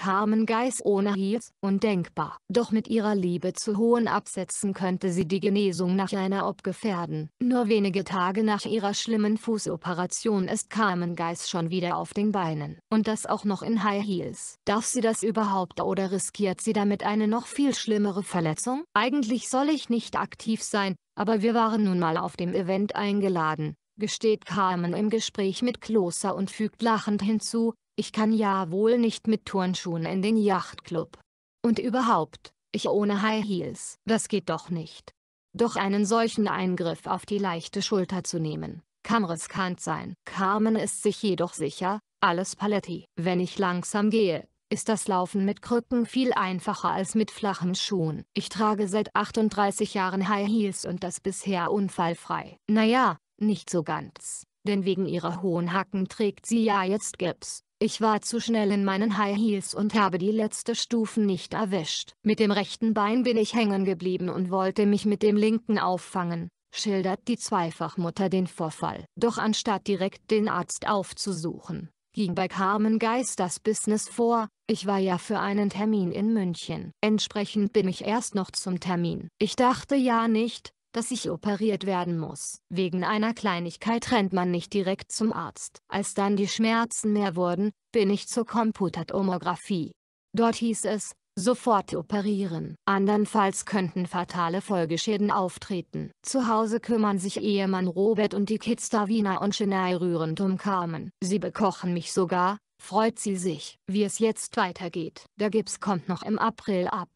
Carmen Geis ohne Hies undenkbar. Doch mit ihrer Liebe zu hohen Absätzen könnte sie die Genesung nach einer Ob gefährden. Nur wenige Tage nach ihrer schlimmen Fußoperation ist Carmen Geis schon wieder auf den Beinen. Und das auch noch in High Heels. Darf sie das überhaupt oder riskiert sie damit eine noch viel schlimmere Verletzung? Eigentlich soll ich nicht aktiv sein, aber wir waren nun mal auf dem Event eingeladen, gesteht Carmen im Gespräch mit Kloster und fügt lachend hinzu, ich kann ja wohl nicht mit Turnschuhen in den Yachtclub. Und überhaupt, ich ohne High Heels, das geht doch nicht. Doch einen solchen Eingriff auf die leichte Schulter zu nehmen, kann riskant sein. Carmen ist sich jedoch sicher, alles Paletti. Wenn ich langsam gehe, ist das Laufen mit Krücken viel einfacher als mit flachen Schuhen. Ich trage seit 38 Jahren High Heels und das bisher unfallfrei. Naja, nicht so ganz, denn wegen ihrer hohen Hacken trägt sie ja jetzt Gips. Ich war zu schnell in meinen High Heels und habe die letzte Stufen nicht erwischt. Mit dem rechten Bein bin ich hängen geblieben und wollte mich mit dem linken auffangen, schildert die Zweifachmutter den Vorfall. Doch anstatt direkt den Arzt aufzusuchen, ging bei Carmen Geis das Business vor, ich war ja für einen Termin in München. Entsprechend bin ich erst noch zum Termin. Ich dachte ja nicht, dass ich operiert werden muss. Wegen einer Kleinigkeit rennt man nicht direkt zum Arzt. Als dann die Schmerzen mehr wurden, bin ich zur Computertomographie. Dort hieß es, sofort operieren. Andernfalls könnten fatale Folgeschäden auftreten. Zu Hause kümmern sich Ehemann Robert und die Kids Davina und Chennai rührend um Carmen. Sie bekochen mich sogar, freut sie sich. Wie es jetzt weitergeht. Der Gips kommt noch im April ab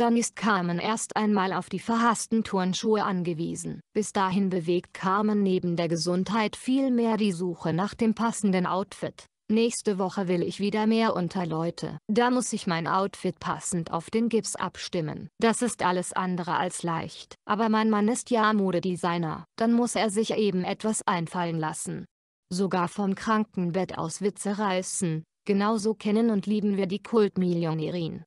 dann ist Carmen erst einmal auf die verhassten Turnschuhe angewiesen. Bis dahin bewegt Carmen neben der Gesundheit vielmehr die Suche nach dem passenden Outfit. Nächste Woche will ich wieder mehr unter Leute. Da muss ich mein Outfit passend auf den Gips abstimmen. Das ist alles andere als leicht. Aber mein Mann ist ja Modedesigner. Dann muss er sich eben etwas einfallen lassen. Sogar vom Krankenbett aus Witze reißen. Genauso kennen und lieben wir die Kultmillionärin.